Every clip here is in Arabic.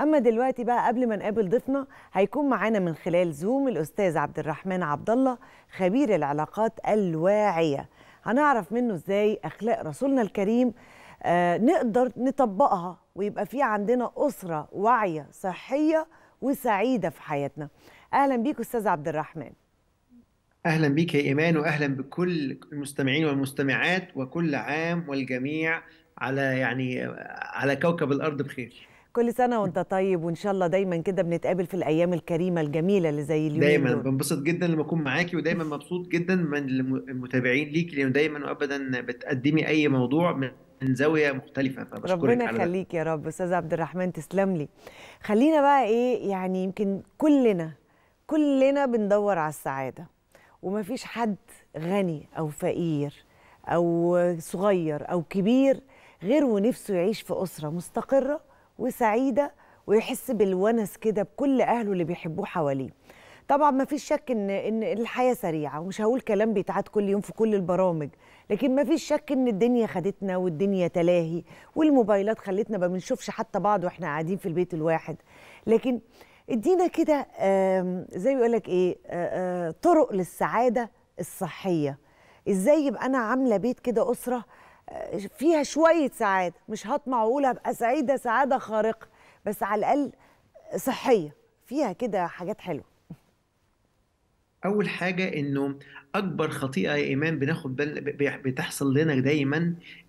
اما دلوقتي بقى قبل ما نقابل ضيفنا هيكون معانا من خلال زوم الاستاذ عبد الرحمن عبد الله خبير العلاقات الواعيه هنعرف منه ازاي اخلاق رسولنا الكريم آه نقدر نطبقها ويبقى في عندنا اسره واعيه صحيه وسعيده في حياتنا اهلا بيك استاذ عبد الرحمن اهلا بيك يا ايمان واهلا بكل المستمعين والمستمعات وكل عام والجميع على يعني على كوكب الارض بخير كل سنه وانت طيب وان شاء الله دايما كده بنتقابل في الايام الكريمه الجميله اللي زي اليوم دايما بنبسط جدا لما اكون معاكي ودايما مبسوط جدا من المتابعين ليكي لان دايما وابدا بتقدمي اي موضوع من من زاويه مختلفه فبشكرك ربنا يخليك يا رب استاذ عبد الرحمن تسلم لي خلينا بقى ايه يعني يمكن كلنا كلنا بندور على السعاده ومفيش حد غني او فقير او صغير او كبير غير ونفسه يعيش في اسره مستقره وسعيده ويحس بالونس كده بكل اهله اللي بيحبوه حواليه طبعا ما فيش شك ان ان الحياه سريعه ومش هقول كلام بيتعاد كل يوم في كل البرامج لكن ما فيش شك ان الدنيا خدتنا والدنيا تلاهي والموبايلات خلتنا ما بنشوفش حتى بعض واحنا قاعدين في البيت الواحد لكن ادينا كده زي يقول لك ايه طرق للسعاده الصحيه ازاي يبقى انا عامله بيت كده اسره فيها شويه سعاده مش هطمع واقول هبقى سعيده سعاده خارقه بس على الاقل صحيه فيها كده حاجات حلوه اول حاجه انه اكبر خطيئه يا ايمان بناخد بالنا بتحصل لنا دايما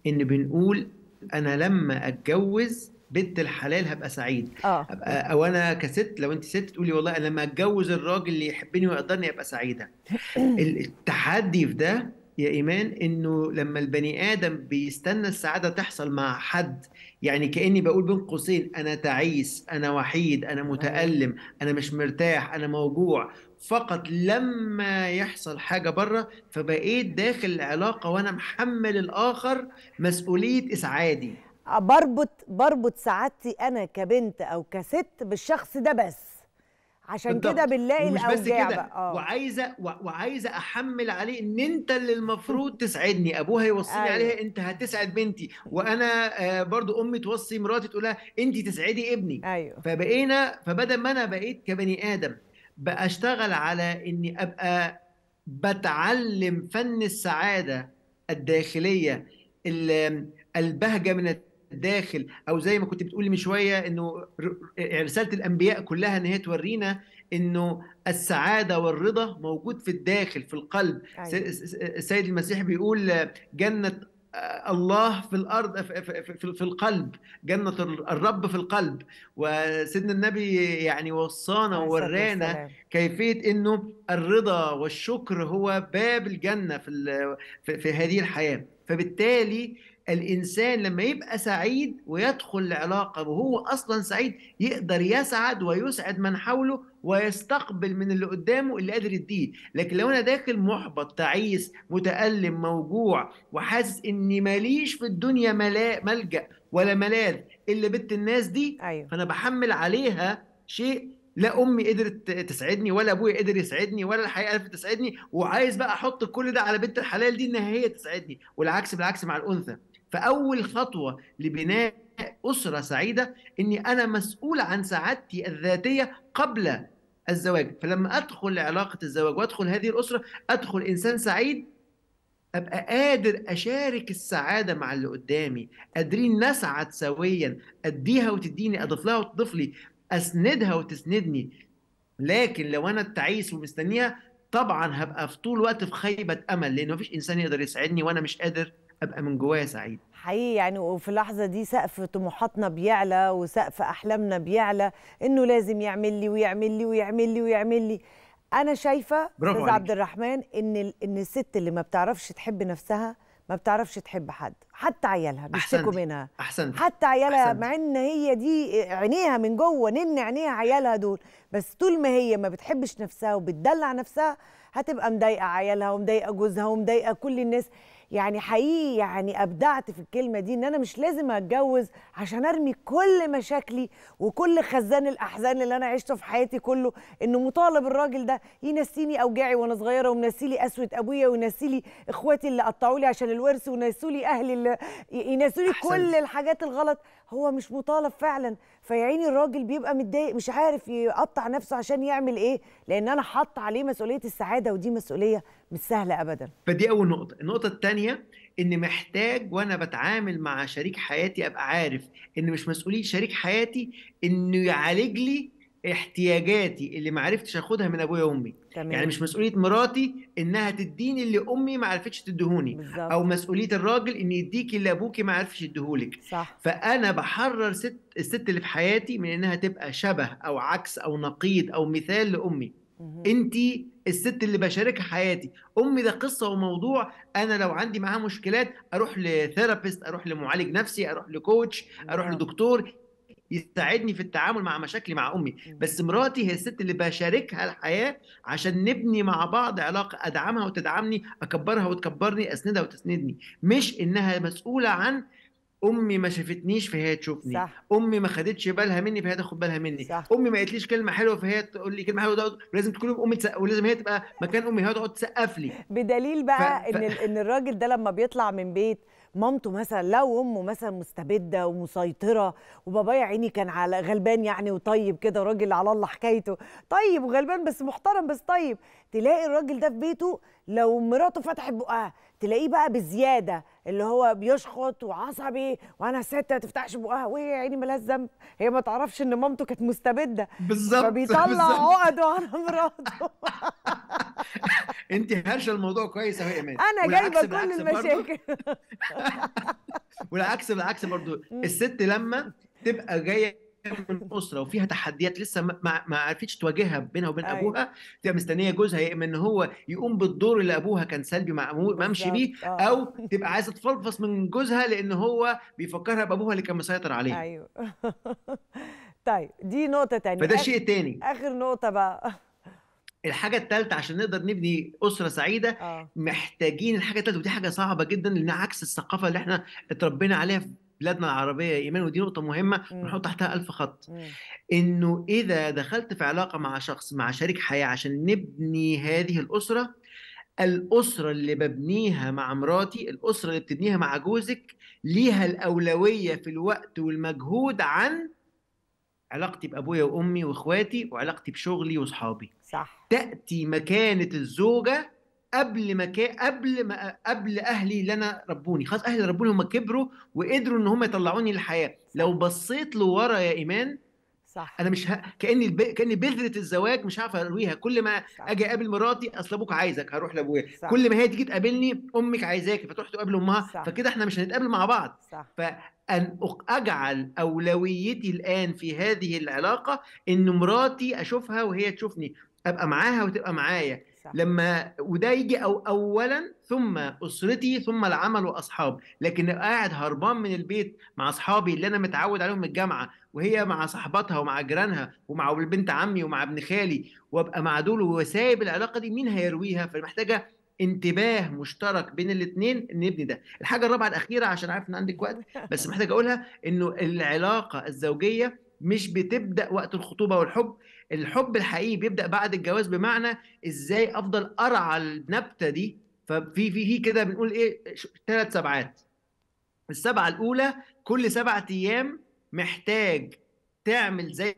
ان بنقول انا لما اتجوز بنت الحلال هبقى سعيد آه. أبقى او انا كست لو انت ست تقولي والله انا لما اتجوز الراجل اللي يحبني ويقدرني ابقى سعيده التحدي في ده يا ايمان انه لما البني ادم بيستنى السعاده تحصل مع حد يعني كاني بقول بين قوسين انا تعيس انا وحيد انا أيوه. متالم انا مش مرتاح انا موجوع فقط لما يحصل حاجه بره فبقيت داخل العلاقه وانا محمل الاخر مسؤوليه اسعادي بربط بربط سعادتي انا كبنت او كست بالشخص ده بس عشان كده بنلاقي الاوجاع بس كده آه. وعايزه وعايزه احمل عليه ان انت اللي المفروض تسعدني ابوها يوصيني أيوة. عليها انت هتسعد بنتي وانا آه، برضو امي توصي مراتي تقول لها انت تسعدي ابني أيوة. فبقينا فبدل ما انا بقيت كبني ادم بشتغل على اني ابقى بتعلم فن السعاده الداخليه البهجه من الداخل او زي ما كنت بتقولي من شويه انه رساله الانبياء كلها ان هي تورينا انه السعاده والرضا موجود في الداخل في القلب أيوة. السيد المسيح بيقول جنه الله في الارض في القلب جنه الرب في القلب وسيدنا النبي يعني وصانا وورانا كيفيه انه الرضا والشكر هو باب الجنه في في هذه الحياه فبالتالي الانسان لما يبقى سعيد ويدخل العلاقه وهو اصلا سعيد يقدر يسعد ويسعد من حوله ويستقبل من اللي قدامه اللي قادر يديه لكن لو انا داخل محبط تعيس متالم موجوع وحاسس اني ماليش في الدنيا ملجا ولا ملاذ الا بنت الناس دي أيوه. فانا بحمل عليها شيء لا امي قدرت تسعدني ولا ابويا قدر يسعدني ولا الحقيقه عرفت تسعدني وعايز بقى احط كل ده على بنت الحلال دي انها هي تسعدني والعكس بالعكس مع الانثى فاول خطوه لبناء اسره سعيده اني انا مسؤول عن سعادتي الذاتيه قبل الزواج فلما ادخل علاقه الزواج وادخل هذه الاسره ادخل انسان سعيد ابقى قادر اشارك السعاده مع اللي قدامي قادرين نسعد سويا اديها وتديني اضيف لها وتضيف لي اسندها وتسندني لكن لو انا تعيس ومستنيها طبعا هبقى في طول وقت في خيبه امل لان مفيش انسان يقدر يسعدني وانا مش قادر ابقى من جوايا سعيد حقيقي يعني وفي اللحظة دي سقف طموحاتنا بيعلى وسقف أحلامنا بيعلى إنه لازم يعمل لي ويعمل لي ويعمل لي ويعمل لي أنا شايفة أستاذ عبد الرحمن إن إن الست اللي ما بتعرفش تحب نفسها ما بتعرفش تحب حد حتى عيالها بيشتكوا منها أحسنت. حتى عيالها أحسنت. مع ان هي دي عينيها من جوه نن عينيها عيالها دول بس طول ما هي ما بتحبش نفسها وبتدلع نفسها هتبقى مضايقه عيالها ومضايقه جوزها ومضايقه كل الناس يعني حقيقي يعني ابدعت في الكلمه دي ان انا مش لازم اتجوز عشان ارمي كل مشاكلي وكل خزان الاحزان اللي انا عشته في حياتي كله انه مطالب الراجل ده ينسيني اوجاعي وانا صغيره ومنسيلي اسوه ابويا وينسيلي اخواتي اللي قطعوا لي عشان الورث وينسولي اهلي اللي ينسولي كل الحاجات الغلط هو مش مطالب فعلا فيا عيني الراجل بيبقى متضايق مش عارف يقطع نفسه عشان يعمل ايه لان انا حاط عليه مسؤوليه السعاده ودي مسؤوليه مش سهله ابدا فدي اول نقطه النقطه الثانيه ان محتاج وانا بتعامل مع شريك حياتي ابقى عارف ان مش مسؤوليه شريك حياتي انه يعالج لي احتياجاتي اللي ما عرفتش اخدها من ابويا وامي تمام. يعني مش مسؤوليه مراتي انها تديني اللي امي ما عرفتش تديهوني بالزبط. او مسؤوليه الراجل ان يديكي اللي ابوكي ما عرفش يديهولك صح. فانا بحرر ست الست اللي في حياتي من انها تبقى شبه او عكس او نقيض او مثال لامي انت الست اللي بشاركها حياتي امي ده قصه وموضوع انا لو عندي معاها مشكلات اروح لثيرابيست اروح لمعالج نفسي اروح لكوتش اروح لدكتور يساعدني في التعامل مع مشاكلي مع امي بس مراتي هي الست اللي بشاركها الحياه عشان نبني مع بعض علاقه ادعمها وتدعمني اكبرها وتكبرني اسندها وتسندني مش انها مسؤوله عن امي ما شافتنيش فهي تشوفني صح. امي ما خدتش بالها مني فهي تاخد بالها مني صح. امي ما قالتليش كلمه حلوه فهي تقول لي كلمه حلوه لازم تكون امي تسق... ولازم هي تبقى مكان امي هي تقعد تسقف لي بدليل بقى ف... ان ف... ان الراجل ده لما بيطلع من بيت مامته مثلا لو امه مثلا مستبده ومسيطره وبابايا عيني كان على غلبان يعني وطيب كده راجل على الله حكايته طيب وغلبان بس محترم بس طيب تلاقي الراجل ده في بيته لو مراته فتحت بقها تلاقيه بقى بزياده اللي هو بيشخط وعصبي وانا ست ما تفتحش بقها وهي يا عيني مالهاش ذنب هي ما تعرفش ان مامته كانت مستبده بالظبط فبيطلع عقده على مراته انت هرشه الموضوع كويس اهو يا ايمان انا جايبه كل المشاكل والعكس بالعكس برضو الست لما تبقى جايه من اسره وفيها تحديات لسه ما, عرفتش تواجهها بينها وبين أيوة. ابوها تبقى مستنيه جوزها يا اما ان هو يقوم بالدور اللي ابوها كان سلبي ما ممشي بيه آه. او تبقى عايزه تفلفص من جوزها لان هو بيفكرها بابوها اللي كان مسيطر عليها ايوه طيب دي نقطه تانية فده شيء تاني اخر نقطه بقى الحاجه الثالثه عشان نقدر نبني اسره سعيده آه. محتاجين الحاجه الثالثه ودي حاجه صعبه جدا لان عكس الثقافه اللي احنا اتربينا عليها في بلادنا العربيه يا ايمان ودي نقطه مهمه بنحط تحتها الف خط مم. انه اذا دخلت في علاقه مع شخص مع شريك حياه عشان نبني هذه الاسره الاسره اللي ببنيها مع مراتي الاسره اللي بتبنيها مع جوزك ليها الاولويه في الوقت والمجهود عن علاقتي بابويا وامي واخواتي وعلاقتي بشغلي واصحابي صح تاتي مكانه الزوجه قبل ما قبل ما قبل اهلي اللي انا ربوني خلاص اهلي ربوني هم كبروا وقدروا ان هم يطلعوني للحياه لو بصيت لورا يا ايمان صح انا مش ه... كاني الب... كاني بذره الزواج مش هعرف ارويها كل ما صح. اجي اقابل مراتي اصل ابوك عايزك هروح لابويا كل ما هي تيجي تقابلني امك عايزاكي فتروح تقابل امها صح. فكده احنا مش هنتقابل مع بعض صح. فان اجعل اولويتي الان في هذه العلاقه ان مراتي اشوفها وهي تشوفني ابقى معاها وتبقى معايا لما وده يجي أو اولا ثم اسرتي ثم العمل واصحاب لكن قاعد هربان من البيت مع اصحابي اللي انا متعود عليهم من الجامعه وهي مع صاحبتها ومع جيرانها ومع بنت عمي ومع ابن خالي وابقى مع دول وسايب العلاقه دي مين هيرويها فمحتاجه انتباه مشترك بين الاثنين نبني ده الحاجه الرابعه الاخيره عشان عارف ان عندك وقت بس محتاج اقولها انه العلاقه الزوجيه مش بتبدا وقت الخطوبه والحب الحب الحقيقي بيبدا بعد الجواز بمعنى ازاي افضل ارعى النبته دي ففي في في كده بنقول ايه ثلاث سبعات السبعه الاولى كل سبعة ايام محتاج تعمل زي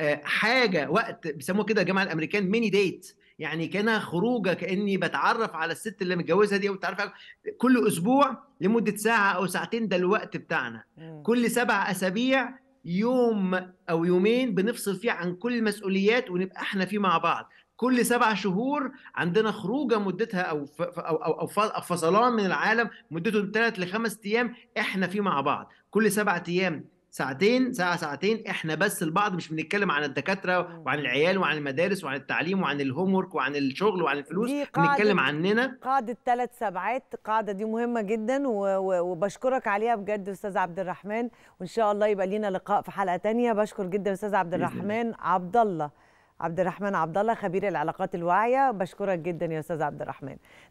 آه، حاجه وقت بيسموها كده الجامعه الامريكان ميني ديت يعني كانها خروجه كاني بتعرف على الست اللي متجوزها دي او بتعرف كل اسبوع لمده ساعه او ساعتين ده الوقت بتاعنا كل سبع اسابيع يوم او يومين بنفصل فيه عن كل المسؤوليات ونبقى احنا فيه مع بعض كل سبع شهور عندنا خروجه مدتها او او او, أو فصلان من العالم مدته ثلاث لخمس ايام احنا فيه مع بعض كل سبع ايام ساعتين ساعه ساعتين احنا بس البعض مش بنتكلم عن الدكاتره وعن العيال وعن المدارس وعن التعليم وعن الهوم ورك وعن الشغل وعن الفلوس بنتكلم عننا قاعده ثلاث سبعات قاعده دي مهمه جدا وبشكرك عليها بجد استاذ عبد الرحمن وان شاء الله يبقى لينا لقاء في حلقه ثانيه بشكر جدا استاذ عبد الرحمن عبد الله عبد الرحمن عبد الله خبير العلاقات الواعيه بشكرك جدا يا استاذ عبد الرحمن